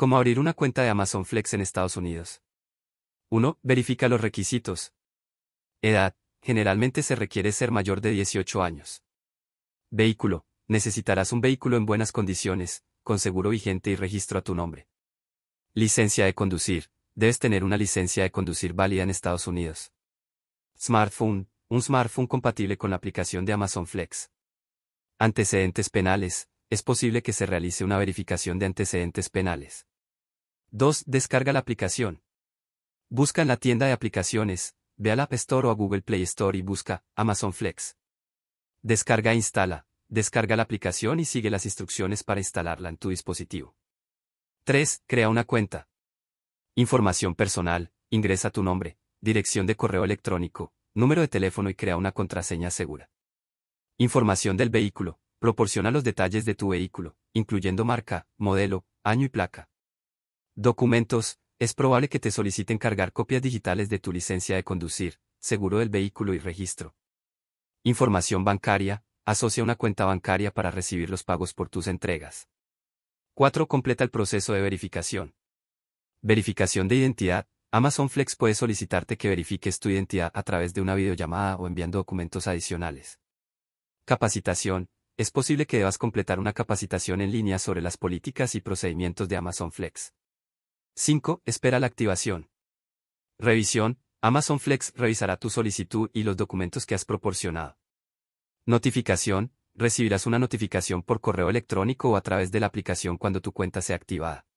Cómo abrir una cuenta de Amazon Flex en Estados Unidos. 1. Verifica los requisitos. Edad. Generalmente se requiere ser mayor de 18 años. Vehículo. Necesitarás un vehículo en buenas condiciones, con seguro vigente y registro a tu nombre. Licencia de conducir. Debes tener una licencia de conducir válida en Estados Unidos. Smartphone. Un smartphone compatible con la aplicación de Amazon Flex. Antecedentes penales. Es posible que se realice una verificación de antecedentes penales. 2. Descarga la aplicación. Busca en la tienda de aplicaciones, ve la App Store o a Google Play Store y busca Amazon Flex. Descarga e instala, descarga la aplicación y sigue las instrucciones para instalarla en tu dispositivo. 3. Crea una cuenta. Información personal, ingresa tu nombre, dirección de correo electrónico, número de teléfono y crea una contraseña segura. Información del vehículo, proporciona los detalles de tu vehículo, incluyendo marca, modelo, año y placa. Documentos, es probable que te soliciten cargar copias digitales de tu licencia de conducir, seguro del vehículo y registro. Información bancaria, asocia una cuenta bancaria para recibir los pagos por tus entregas. 4. Completa el proceso de verificación. Verificación de identidad. Amazon Flex puede solicitarte que verifiques tu identidad a través de una videollamada o enviando documentos adicionales. Capacitación. Es posible que debas completar una capacitación en línea sobre las políticas y procedimientos de Amazon Flex. 5. Espera la activación. Revisión. Amazon Flex revisará tu solicitud y los documentos que has proporcionado. Notificación. Recibirás una notificación por correo electrónico o a través de la aplicación cuando tu cuenta sea activada.